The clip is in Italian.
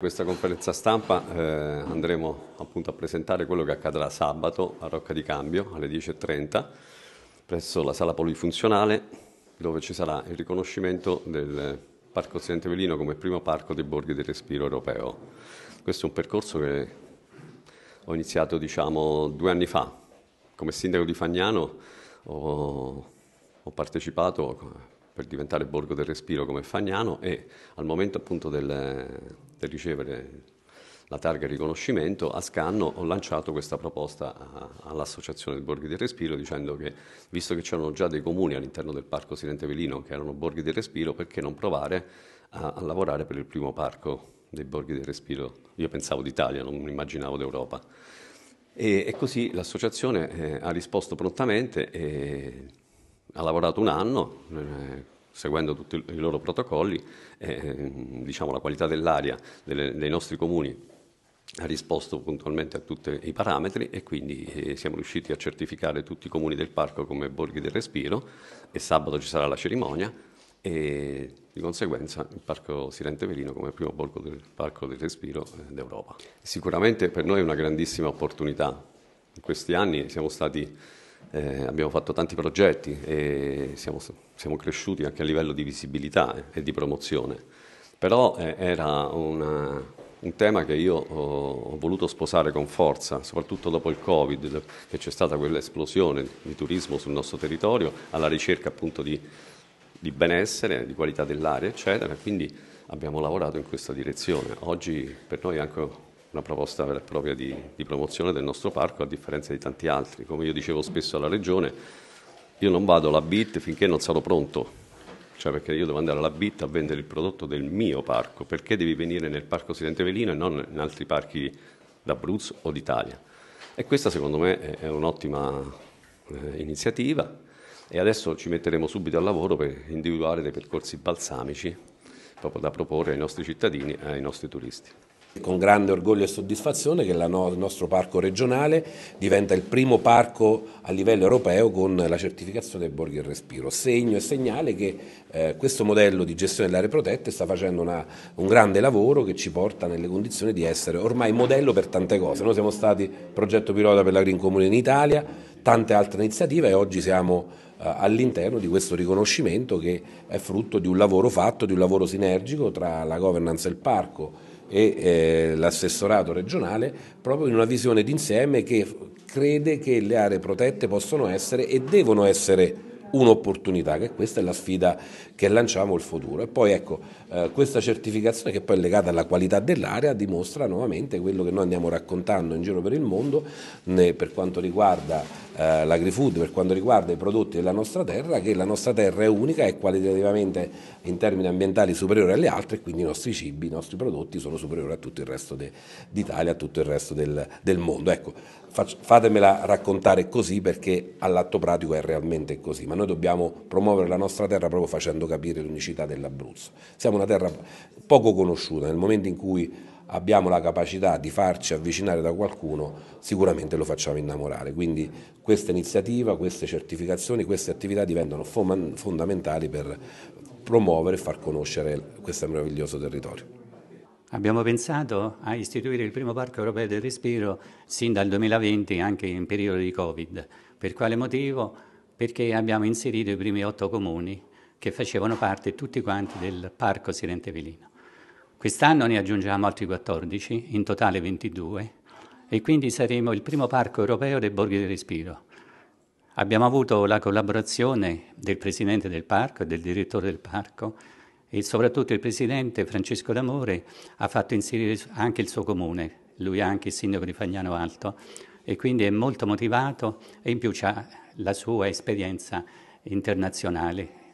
In questa conferenza stampa eh, andremo appunto a presentare quello che accadrà sabato a Rocca di Cambio alle 10.30 presso la sala polifunzionale dove ci sarà il riconoscimento del Parco Occidente Velino come primo parco dei borghi del respiro europeo. Questo è un percorso che ho iniziato diciamo due anni fa. Come sindaco di Fagnano ho, ho partecipato per diventare borgo del respiro come Fagnano e al momento appunto del, del ricevere la targa riconoscimento, a Scanno ho lanciato questa proposta all'Associazione dei Borghi del Respiro dicendo che visto che c'erano già dei comuni all'interno del Parco Silente Velino che erano Borghi del Respiro, perché non provare a, a lavorare per il primo parco dei Borghi del Respiro? Io pensavo d'Italia, non immaginavo d'Europa. E, e così l'associazione eh, ha risposto prontamente e ha lavorato un anno eh, seguendo tutti i loro protocolli, eh, diciamo, la qualità dell'aria delle, dei nostri comuni ha risposto puntualmente a tutti i parametri e quindi eh, siamo riusciti a certificare tutti i comuni del parco come borghi del respiro e sabato ci sarà la cerimonia e di conseguenza il Parco Silente Velino come primo borgo del Parco del Respiro eh, d'Europa. Sicuramente per noi è una grandissima opportunità. In questi anni siamo stati eh, abbiamo fatto tanti progetti e siamo, siamo, cresciuti anche a livello di visibilità eh, e di promozione, però eh, era una, un tema che io ho, ho, voluto sposare con forza, soprattutto dopo il Covid, che c'è stata quell'esplosione di turismo sul nostro territorio, alla ricerca appunto di, di benessere, di qualità dell'aria, eccetera, quindi abbiamo lavorato in questa direzione. Oggi per noi è anche una proposta vera e propria di, di, promozione del nostro parco a differenza di tanti altri. Come io dicevo spesso alla Regione, io non vado alla BIT finché non sarò pronto, cioè perché io devo andare alla BIT a vendere il prodotto del mio parco, perché devi venire nel parco Silente Velino e non in altri parchi d'Abruzzo o d'Italia. E questa secondo me è un'ottima eh, iniziativa e adesso ci metteremo subito al lavoro per individuare dei percorsi balsamici proprio da proporre ai nostri cittadini e ai nostri turisti con grande orgoglio e soddisfazione che no, il nostro parco regionale diventa il primo parco a livello europeo con la certificazione del Borghi e Respiro, segno e segnale che eh, questo modello di gestione delle aree protette sta facendo una, un grande lavoro che ci porta nelle condizioni di essere ormai modello per tante cose. Noi siamo stati progetto pilota per la Green Comune in Italia, tante altre iniziative e oggi siamo eh, all'interno di questo riconoscimento che è frutto di un lavoro fatto, di un lavoro sinergico tra la governance e il parco e eh, l'assessorato regionale proprio in una visione d'insieme che crede che le aree protette possono essere e devono essere un'opportunità, che questa è la sfida che lanciamo il futuro. E poi ecco, eh, questa certificazione che poi è legata alla qualità dell'area dimostra nuovamente quello che noi andiamo raccontando in giro per il mondo né, per quanto riguarda eh, l'agrifood, per quanto riguarda i prodotti della nostra terra, che la nostra terra è unica e qualitativamente in termini ambientali superiore alle altre e quindi i nostri cibi, i nostri prodotti sono superiori a tutto il resto d'Italia, a tutto il resto del, del mondo. Ecco, fatemela raccontare così perché all'atto pratico è realmente così. Ma noi dobbiamo promuovere la nostra terra proprio facendo capire l'unicità dell'Abruzzo. Siamo una terra poco conosciuta, nel momento in cui abbiamo la capacità di farci avvicinare da qualcuno, sicuramente lo facciamo innamorare. Quindi questa iniziativa, queste certificazioni, queste attività diventano fondamentali per promuovere e far conoscere questo meraviglioso territorio. Abbiamo pensato a istituire il primo parco europeo del respiro sin dal 2020, anche in periodo di Covid. Per quale motivo? perché abbiamo inserito i primi otto comuni che facevano parte tutti quanti del Parco Sirente Velino. Quest'anno ne aggiungiamo altri 14, in totale 22, e quindi saremo il primo parco europeo dei borghi del respiro. Abbiamo avuto la collaborazione del presidente del parco e del direttore del parco e soprattutto il presidente Francesco D'Amore ha fatto inserire anche il suo comune, lui è anche il sindaco di Fagnano Alto e quindi è molto motivato e in più ci ha la sua esperienza internazionale